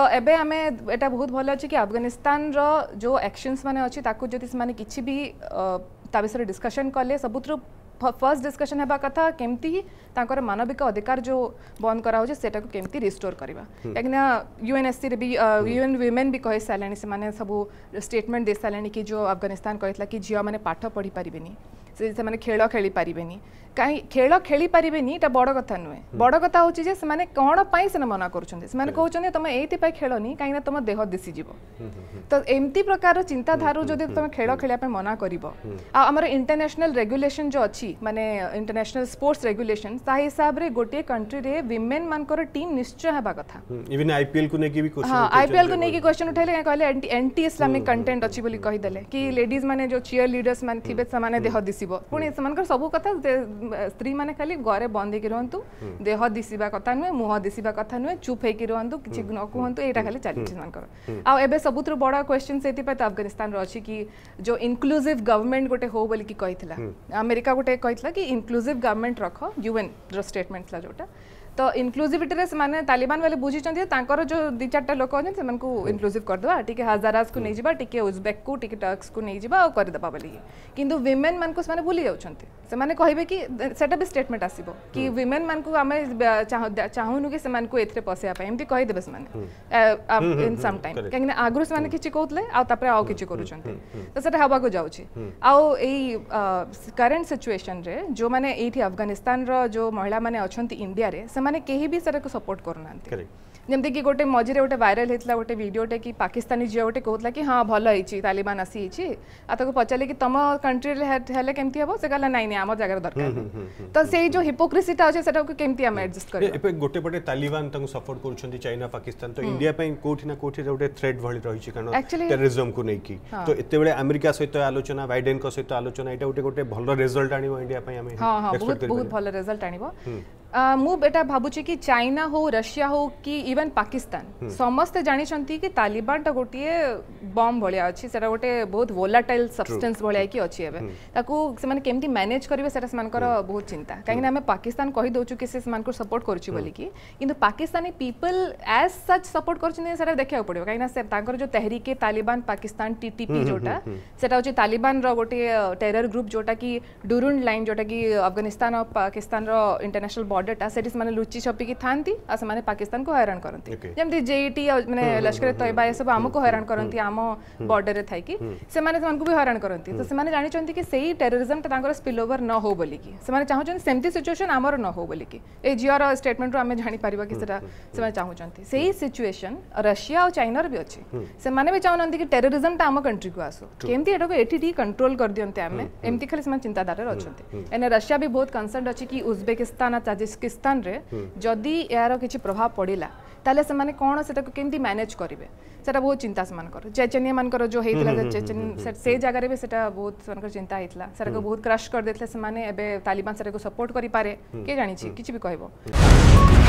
तो एबे हमें एटा बहुत भल अच्छे कि आफगानिस्तान रो जो एक्शंस मैंने अच्छी जो कि भी विषय डिस्कशन कले सब फर्स्ट डिस्कशन होगा कथ के मानविक अधिकार जो बंद करा हम्म। हम्म। से कमी रिस्टोर करवा कहीं यूएनएससी भी यूएन वीमेन भी कही सारे से सब स्टेटमेंट दे सारे कि जो आफगानिस्तान कही कि झील मैंने पाठ पढ़ी पारे नहीं से खेल खेली पारे कहीं खेल खेली पारे बड़ कथ नु बड़ कथा हूँ से कौन मना करें कहते तुम ये खेलनी कहीं तुम देह दिशी तो एमती प्रकार चिंताधार तुम खेल खेल मना कर इंटरनेशनल रेगुलेसन जो अच्छी मानते इंटरनेशनल स्पोर्ट्स रेगुलेसन हिसाब से गोटे कंट्री में विमेन मान टीम निश्चय हवा कथ हाँ आईपीएल को लेकिन क्वेश्चन उठे कहते एंटी इसलामिक कंटेन्ट अच्छी कहीदे कि लेडीज मैंने जो चिअर लिडर्स मैंने देह दिश पुणी सब कथ स्त्री मैंने खाली घर बंद हो रुंतु देह दिशा कथ नुह मुह दिशा कथ नुह चुप होती कि न कहतु ये खाली चलती सब बड़ क्वेश्चन से अफगानिस्तान अच्छी कि जो इनक्लूसीव गवर्नमेंट गोटे हो बोल कि अमेरिका गोटे कि इनक्लूसीव गवर्नमेंट रख यूएन रेटमेंट था जोटा तो इनक्लूसिविटी रे माने तालिबान वाले बुझी तांकर जो दि चारटा लोक होन से इनक्लूसिव ठीक है हजाराज को नहीं है उजबेक को है टर्क्स को नहीं दबा बली किंतु विमेन मान से भूली जाने कहे कि से स्टेटमेंट आसीबो कि विमेन हमें आम चाहूनु कि से पशापी एमती देबे से इन सम टाइम कहीं आगु से किसी कहते आपर आउ कि तो से आ जाऊँगी करंट सिचुएशन रे जो माने एथि अफगानिस्तान जो महिला माने अछंती इंडिया ସେମାନେ କେହି ବି ସେଟାକୁ ସପୋର୍ଟ କରୁନାହାନ୍ତି ଯେମିତିକି ଗୋଟେ ମଝିରେ ଗୋଟେ ଭାଇରାଲ ହେଇଥିଲା ଗୋଟେ ଭିଡ଼ିଓଟେ କି ପାକିସ୍ତାନୀ ଝିଅ ଗୋଟେ କହୁଥିଲା କି ହଁ ଭଲ ହେଇଛି ତାଲିବାନ ଆସିଯାଇଛି ଆଉ ତାକୁ ପଚାରିଲେ କି ତମ କଣ୍ଟ୍ରିରେ ହେଲେ କେମିତି ହେବ ସେ କହିଲା ନାଇଁ ନାଇଁ ଆମ ଜାଗାରେ ଦରକାର ତ ସେଇ ଯେଉଁ ହିପୋକ୍ରିସିଟା ଅଛି ସେଟାକୁ କେମିତି ଆମେ ଆଡଜଷ୍ଟ କରିବା ଏବେ ଗୋଟେ ପଟେ ତାଲିବାନ ତାଙ୍କୁ ସପୋର୍ଟ କରୁଛନ୍ତି ଚାଇନା ପାକିସ୍ତାନ ତ ଇଣ୍ଡିଆ ପାଇଁ କୋଉଠି ନା କୋଉଠି ଗୋଟେ ଥ୍ରେଟ୍ ଭଳି ରହିଛି କାରଣ ଟେରୋରିଜମକୁ ନେଇକି ତ ଏତେବେଳେ ଆମେରିକା ସହିତ ଆଲୋଚନା ବାଇଡେନଙ୍କ ସହିତ ଆଲୋଚନା ଏଇଟା ଗୋଟେ ଗୋଟେ ଭଲ ରେଜଲ୍ଟ ଆଣିବ ଇଣ୍ଡିଆ ପାଇଁ ଆମେ ବହୁତ ଭଲ ରେଜଲ୍ଟ ଆଣିବ मुटा भावुचे कि चाइना हो रशिया हो कि इवन पाकिस्तान हम्म। समस्त जानते कि तालिबान टा गोटे बम भाया अच्छे गोटे बहुत वोलाटाइल सब्सटेन्स भाया कि अच्छे कमी मैनेज करेंगे से बहुत चिंता कहीं पाकिस्तान कही दौ कि सपोर्ट कर Pakistani people as such support कर देखा पड़ो कहीं जो तेहरिके तालिबान पाकिस्तान टीटीपी जो से तालिबान रोटे टेरर ग्रुप जोटा कि डुरुंड लाइन जोटा कि अफगानिस्तान और पाकिस्तान इंटरनेशनल बॉर्डर बॉर्डर टा सेटिस माने लुची छपी की थांती आ से माने पाकिस्तान को हैरान करंती जेम दी जेईटी माने लश्कर तैयबा सब हम को हैरान करंती आमो बॉर्डर रे थाई की से माने से मानको भी हैरान करंती तो से माने जानि चंती की सेही टेररिज्म ता तांकर स्पिल ओवर न हो बोली की से माने चाहू चंती सेमती सिचुएशन आमर न हो बोली की ए जीओ स्टेटमेंट रो आमे जानि पारिबा की सेटा से माने चाहू चंती सेही सिचुएशन रशिया और चाइना रे भी अछि से माने भी चाहू नंती की टेररिज्म ता आमो कंट्री को आसो केमती एटा को एटीटी कंट्रोल कर दियंते आमे एमती खाली से माने चिंता दार रे एने रशिया भी बहुत कंसर्नड अछि की उज्बेकिस्तान आ ताजिक किस्तान जदि यार किसी प्रभाव पड़ा ତାହେଲେ ସେମାନେ କ'ଣ ସେଟାକୁ କେମିତି ମ୍ୟାନେଜ୍ କରିବେ ସେଟା ବହୁତ ଚିନ୍ତା ସେମାନଙ୍କର ଚେଚେନିଆ ମାନଙ୍କର ଯେଉଁ ହେଇଥିଲା ସେ ଜାଗାରେ ବି ସେଟା ବହୁତ ସେମାନଙ୍କର ଚିନ୍ତା ହେଇଥିଲା ସେଟାକୁ ବହୁତ କ୍ରସ୍ କରିଦେଇଥିଲେ ସେମାନେ ଏବେ ତାଲିବାନ ସେଟାକୁ ସପୋର୍ଟ କରିପାରେ କିଏ ଜାଣିଛି କିଛି ବି କହିବ